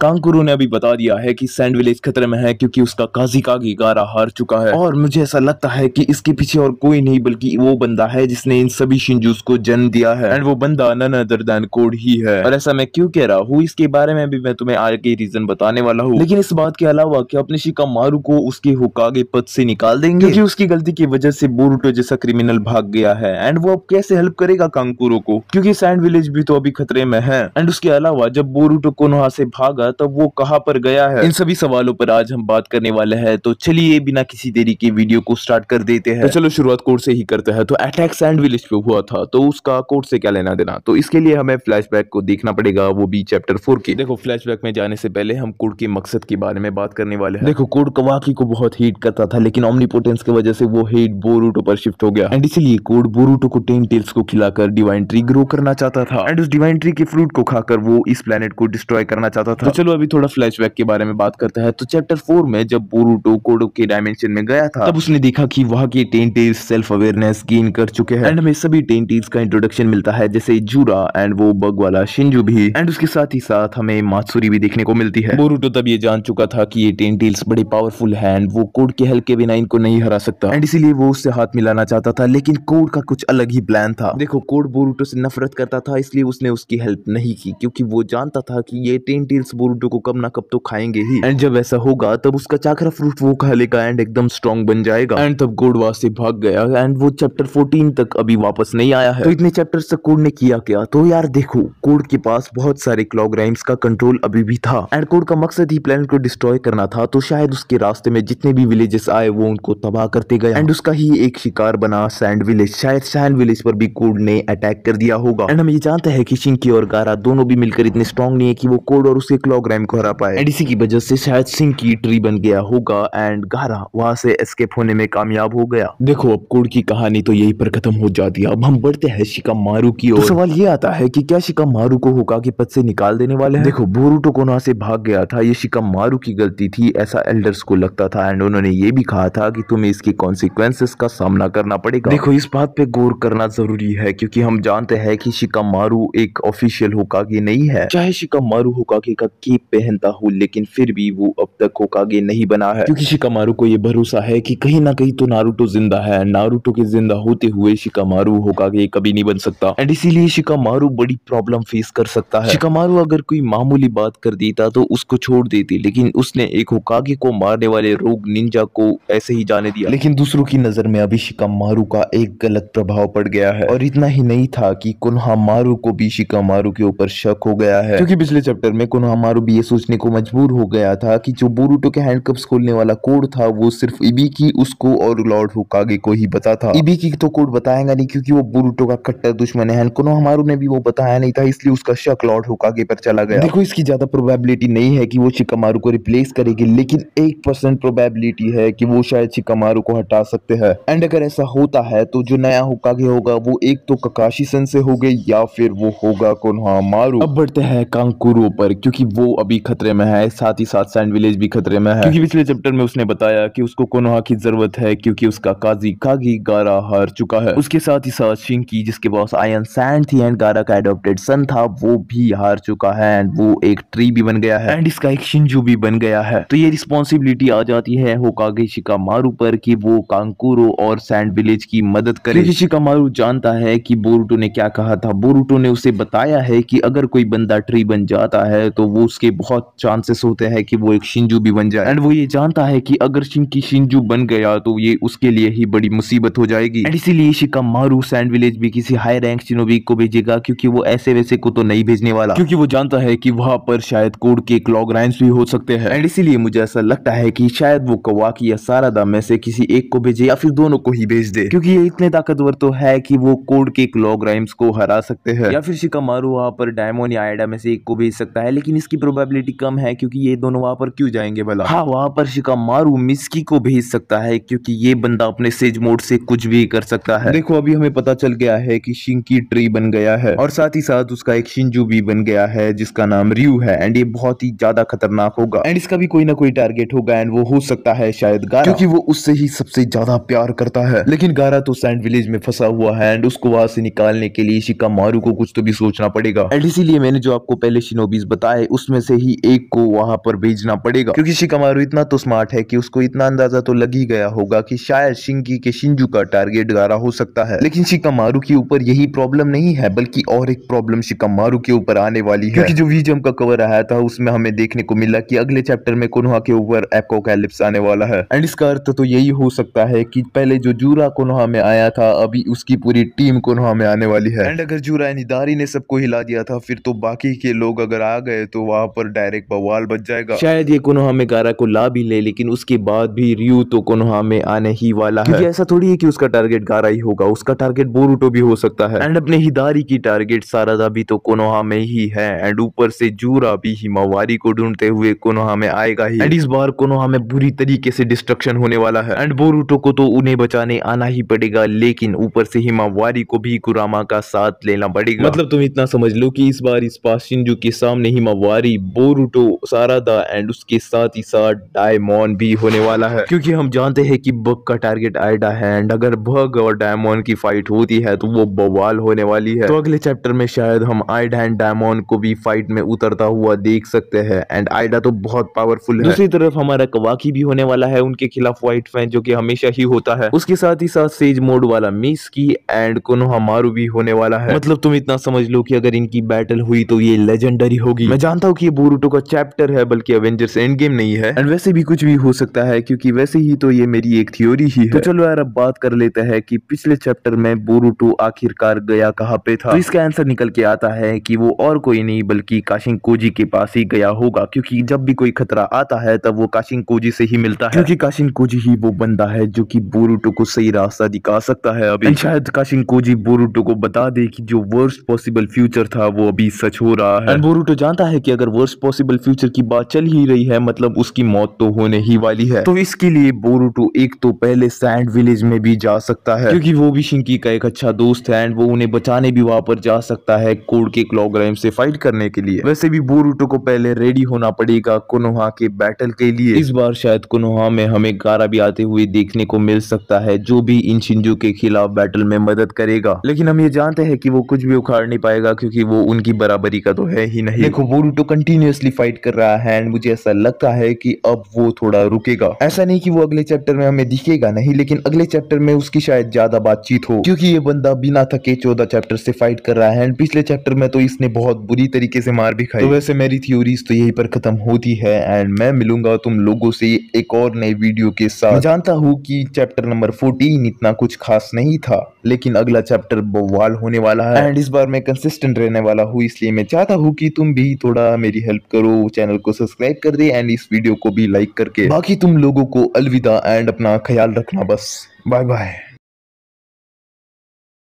कांकुरू ने अभी बता दिया है कि सैंड विलेज खतरे में है क्योंकि उसका काजी कागी गारा हार चुका है और मुझे ऐसा लगता है कि इसके पीछे और कोई नहीं बल्कि वो बंदा है जिसने इन सभी शिंजूस को जन्म दिया है एंड वो बंदा नन अदर दैन कोड ही है और ऐसा मैं क्यों कह रहा हूँ इसके बारे में भी मैं तुम्हें आगे रीजन बताने वाला हूँ लेकिन इस बात के अलावा की अपने शिका मारू को उसके हुकागे पद से निकाल देंगे क्योंकि उसकी गलती की वजह से बोरूटो जैसा क्रिमिनल भाग गया है एंड वो अब कैसे हेल्प करेगा कांकुरो को क्यूँकी सैंड विलेज भी तो अभी खतरे में है एंड उसके अलावा जब बोरूटो को से भागा था तो तब वो कहाँ पर गया है इन सभी सवालों पर आज हम बात करने वाले हैं तो चलिए बिना किसी देरी के वीडियो को स्टार्ट कर देते हैं तो चलो शुरुआत कोर्ट से ही करते हैं तो अटैक सैंड विलेज पे हुआ था तो उसका कोर्ट से क्या लेना देना तो इसके लिए हमें फ्लैश को देखना पड़ेगा वो भी चैप्टर फोर के देखो फ्लैश में जाने से पहले हम कोर्ट के मकसद के बारे में बात करने वाले देखो कोर्ट कवाकी को बहुत हीट करता था लेकिन ओमनीपोटेंस की वजह से वो हेट बोरूटो पर शिफ्ट हो गया एंड इसलिए कोर्ट बोरूटो को टेन टेल्स को खिलाकर डिवाइन ट्री ग्रो करना चाहता था एंड उस डिवाइन ट्री के फ्रूट को खाकर वो इस प्लेनेट को डिस्ट्रॉय करना चाहता था तो चलो अभी थोड़ा फ्लैशबैक के बारे में बात करते हैं तो चैप्टर फोर में जब बोरूटो कोडो के डायमेंशन में गया था तब उसने देखा कि वहाँ के टेंटीज सेल्फ अवेयरनेस गेन कर चुके हैं एंड हमें सभी टेंटीज का इंट्रोडक्शन मिलता है जैसे जूरा एंड वो बग वाला शिंजू भी एंड उसके साथ ही साथ हमें मासूरी भी देखने को मिलती है बोरूटो तब ये जान चुका था की ये टेंटील्स बड़े पावरफुल है एंड वो कोड के हल्के बिना इनको नहीं हरा सकता एंड इसीलिए वो उससे हाथ मिलाना चाहता था लेकिन कोड का कुछ अलग ही प्लान था देखो कोड बोरूटो से नफरत करता था इसलिए उसने उसकी हेल्प नहीं की क्योंकि वो जानता था कि ये टेंटील्स फ्रूटों को कब ना कब तो खाएंगे ही एंड जब ऐसा होगा तब उसका चाकरा फ्रूट वो खा लेगा एंड एकदम स्ट्रॉन्ग बन जाएगा एंड तब गोड वहां से भाग गया एंड वो चैप्टर फोर्टीन तक अभी वापस नहीं आया है तो इतने चैप्टर तक कोड ने किया क्या तो यार देखो कोड के पास बहुत सारे क्लॉग राइम्स का कंट्रोल अभी भी था एंड कोड का मकसद ही प्लान को डिस्ट्रॉय करना था तो शायद उसके रास्ते में जितने भी विलेजेस आए वो उनको तबाह करते गए एंड उसका ही एक शिकार बना सैंड विलेज शायद सैंड विलेज पर भी कोड ने अटैक कर दिया होगा एंड हम ये जानते हैं कि शिंकी और गारा दोनों भी मिलकर इतने स्ट्रॉन्ग नहीं है कि वो कोड और उसके क्लॉग प्रोग्राम को हरा पाए एडीसी की वजह से शायद सिंह की ट्री बन गया होगा एंड गारा वहाँ से एस्केप होने में कामयाब हो गया देखो अब कुड़ की कहानी तो यही पर खत्म हो जाती है अब हम बढ़ते हैं शिका मारू की तो ओर तो सवाल ये आता है की क्या शिका मारू को होगा के पद से निकाल देने वाले हैं देखो बोरूटो कोना से भाग गया था ये शिका मारू की गलती थी ऐसा एल्डर्स को लगता था एंड उन्होंने ये भी कहा था की तुम्हें इसके कॉन्सिक्वेंसेस का सामना करना पड़ेगा देखो इस बात पे गौर करना जरूरी है क्यूँकी हम जानते हैं की शिका मारू एक ऑफिशियल होकागी नहीं है चाहे शिका मारू होकागी का ही पहनता हूँ लेकिन फिर भी वो अब तक होकागे नहीं बना है क्योंकि शिकामारू को ये भरोसा है कि कहीं ना कहीं तो नारूटो जिंदा है नारूटो के जिंदा होते हुए शिकामारू होकागे कभी नहीं बन सकता एंड इसीलिए शिकामारू बड़ी प्रॉब्लम फेस कर सकता है शिकामारू अगर कोई मामूली बात कर देता तो उसको छोड़ देती लेकिन उसने एक होकागे को मारने वाले रोग निंजा को ऐसे ही जाने दिया लेकिन दूसरों की नजर में अभी शिकामारू का एक गलत प्रभाव पड़ गया है और इतना ही नहीं था की कुन्हा मारू को भी शिकामारू के ऊपर शक हो गया है क्योंकि पिछले चैप्टर में कुन्हा मारू भी ये सोचने को मजबूर हो गया था कि जो बोरूटो के हैंड कप्स खोलने वाला कोड था वो सिर्फ इबी की उसको और लॉर्ड होकागे को ही पता था इबी की तो कोड बताएगा नहीं क्योंकि वो बोरूटो का कट्टर दुश्मन है कोनो हमारो ने भी वो बताया नहीं था इसलिए उसका शक लॉर्ड होकागे पर चला गया देखो इसकी ज्यादा प्रोबेबिलिटी नहीं है की वो चिकामारू को रिप्लेस करेगी लेकिन एक परसेंट प्रोबेबिलिटी है की वो शायद चिकामारू को हटा सकते हैं एंड अगर ऐसा होता है तो जो नया होकागे होगा वो एक तो ककाशी सन से होगे या फिर वो होगा कोनो मारू अब बढ़ते हैं कांकुरो पर क्योंकि वो अभी खतरे में है साथ ही साथ सैंड विलेज भी खतरे में है क्योंकि पिछले चैप्टर में उसने बताया कि उसको कोनोहा की जरूरत है क्योंकि उसका काजी कागी गारा हार चुका है उसके साथ ही साथ शिंकी जिसके पास आयन सैंड थी एंड गारा का एडोप्टेड सन था वो भी हार चुका है एंड वो एक ट्री भी बन गया है एंड इसका एक शिंजू भी बन गया है तो ये रिस्पॉन्सिबिलिटी आ जाती है हो होकागे शिकामारू पर की वो कांकुरो और सैंड विलेज की मदद करे क्योंकि शिकामारू जानता है की बोरूटो ने क्या कहा था बोरूटो ने उसे बताया है की अगर कोई बंदा ट्री बन जाता है तो वो उसके बहुत चांसेस होते हैं कि वो एक शिंजू भी बन जाए एंड वो ये जानता है कि अगर शिंकी शिंजू बन गया तो ये उसके लिए ही बड़ी मुसीबत हो जाएगी एंड इसीलिए शिका मारू सैंड विलेज भी किसी हाई रैंक चिनोबी को भेजेगा क्योंकि वो ऐसे वैसे को तो नहीं भेजने वाला क्योंकि वो जानता है की वहाँ पर शायद कोड के क्लॉग राइन्स भी हो सकते हैं एंड इसीलिए मुझे ऐसा लगता है की शायद वो कवाकी या सारा दाम में से किसी एक को भेजे या फिर दोनों को ही भेज दे क्योंकि ये इतने ताकतवर तो है कि वो कोड के क्लॉग राइम्स को हरा सकते हैं या फिर मारू वहाँ पर डायमोन या आयडा में से एक को भेज सकता है लेकिन इसकी की प्रोबेबिलिटी कम है क्योंकि ये दोनों वहां पर क्यों जाएंगे भला हाँ वहां पर शिकामारू मिस्की को भेज सकता है क्योंकि ये बंदा अपने सेज मोड से कुछ भी कर सकता है देखो अभी हमें पता चल गया है कि शिंकी ट्री बन गया है और साथ ही साथ उसका एक शिंजू भी बन गया है जिसका नाम रियू है एंड ये बहुत ही ज्यादा खतरनाक होगा एंड इसका भी कोई ना कोई टारगेट होगा एंड वो हो सकता है शायद गारा क्योंकि वो उससे ही सबसे ज्यादा प्यार करता है लेकिन गारा तो सैंड विलेज में फंसा हुआ है एंड उसको वहां से निकालने के लिए शिका मारू को कुछ तो भी सोचना पड़ेगा एंड इसीलिए मैंने जो आपको पहले शिनोबीज बताए उस उसमें से ही एक को वहां पर भेजना पड़ेगा क्योंकि शिकमारू इतना तो स्मार्ट है कि उसको इतना अंदाजा तो लग ही गया होगा कि शायद शिंगी के शिंजू का टारगेट गारा हो सकता है लेकिन शिकमारू के ऊपर यही प्रॉब्लम नहीं है बल्कि और एक प्रॉब्लम शिकमारू के ऊपर आने वाली है जो वीजम का कवर आया था उसमें हमें देखने को मिला की अगले चैप्टर में कोनोहा के ऊपर एपोकैलिप्स आने वाला है एंड इसका अर्थ तो यही हो सकता है की पहले जो जूरा कोनोहा में आया था अभी उसकी पूरी टीम कोनोहा में आने वाली है एंड अगर जूरा यानी दारी ने सबको हिला दिया था फिर तो बाकी के लोग अगर आ गए तो वहाँ पर डायरेक्ट बवाल बच जाएगा शायद ये में गारा को ला भी ले लेकिन उसके बाद भी रियू तो कोनोहा में आने ही वाला है ऐसा थोड़ी है कि उसका टारगेट गारा ही होगा उसका टारगेट बोरूटो भी हो सकता है एंड अपने हिदारी की टारगेट सारादा भी तो कोनोहा में ही है एंड ऊपर से जूरा भी हिमावारी को ढूंढते हुए कोनोहा में आएगा ही एंड इस बार कोनोहा में बुरी तरीके से डिस्ट्रक्शन होने वाला है एंड बोरूटो को तो उन्हें बचाने आना ही पड़ेगा लेकिन ऊपर से हिमावारी को भी कुरामा का साथ लेना पड़ेगा मतलब तुम इतना समझ लो कि इस बार इस पास के सामने हिमावारी हमारी बोरूटो सारादा एंड उसके साथ ही साथ डायमोन भी होने वाला है क्योंकि हम जानते हैं कि बग का टारगेट आइडा है एंड अगर बग और डायमोन की फाइट होती है तो वो बवाल होने वाली है तो अगले चैप्टर में शायद हम आइडा एंड डायमोन को भी फाइट में उतरता हुआ देख सकते हैं एंड आइडा तो बहुत पावरफुल है दूसरी तरफ हमारा कवाकी भी होने वाला है उनके खिलाफ व्हाइट फैन जो की हमेशा ही होता है उसके साथ ही साथ सेज मोड वाला मिस की एंड कोनोहा मारू भी होने वाला है मतलब तुम इतना समझ लो कि अगर इनकी बैटल हुई तो ये लेजेंडरी होगी मैं जानता हूँ ये बोरूटो का चैप्टर है बल्कि एवेंजर्स एंड गेम नहीं है एंड वैसे भी कुछ भी हो सकता है क्योंकि वैसे ही तो ये मेरी एक थ्योरी ही है तो चलो यार अब बात कर लेते हैं कि पिछले चैप्टर में बोरूटो आखिरकार गया कहाँ पे था तो इसका आंसर निकल के आता है कि वो और कोई नहीं बल्कि काशिंग कोजी के पास ही गया होगा क्योंकि जब भी कोई खतरा आता है तब वो काशिंग कोजी से ही मिलता है क्योंकि काशिंग कोजी ही वो बंदा है जो की बोरूटो को सही रास्ता दिखा सकता है अभी शायद काशिंग कोजी बोरूटो को बता दे की जो वर्स्ट पॉसिबल फ्यूचर था वो अभी सच हो रहा है बोरूटो जानता है की अगर अगर वर्स्ट पॉसिबल फ्यूचर की बात चल ही रही है मतलब उसकी मौत तो होने ही वाली है तो इसके लिए बोरूटो एक तो पहले सैंड विलेज में भी जा सकता है क्योंकि वो भी शिंकी का एक अच्छा दोस्त है एंड वो उन्हें बचाने भी वहां पर जा सकता है कोड के क्लॉग्राम से फाइट करने के लिए वैसे भी बोरूटो को पहले रेडी होना पड़ेगा कोनोहा के बैटल के लिए इस बार शायद कोनोहा में हमें गारा भी आते हुए देखने को मिल सकता है जो भी इन शिंजू के खिलाफ बैटल में मदद करेगा लेकिन हम ये जानते हैं कि वो कुछ भी उखाड़ नहीं पाएगा क्योंकि वो उनकी बराबरी का तो है ही नहीं देखो बोरूटो कंटिन्यूसली फाइट कर रहा है एंड मुझे ऐसा लगता है कि अब वो थोड़ा रुकेगा ऐसा नहीं कि वो अगले चैप्टर में हमें दिखेगा नहीं लेकिन अगले चैप्टर में उसकी शायद ज्यादा बातचीत हो क्योंकि ये बंदा बिना थके चौदह चैप्टर से फाइट कर रहा है एंड पिछले चैप्टर में तो इसने बहुत बुरी तरीके से मार भी खाई तो वैसे मेरी थ्योरीज तो यही पर खत्म होती है एंड मैं मिलूंगा तुम लोगों से एक और नए वीडियो के साथ जानता हूँ कि चैप्टर नंबर फोर्टीन इतना कुछ खास नहीं था लेकिन अगला चैप्टर बवाल होने वाला है एंड इस बार मैं कंसिस्टेंट रहने वाला हूँ इसलिए मैं चाहता हूँ कि तुम भी थोड़ा मेरी हेल्प करो चैनल को सब्सक्राइब कर दे एंड इस वीडियो को भी लाइक करके बाकी तुम लोगों को अलविदा एंड अपना ख्याल रखना बस बाय बाय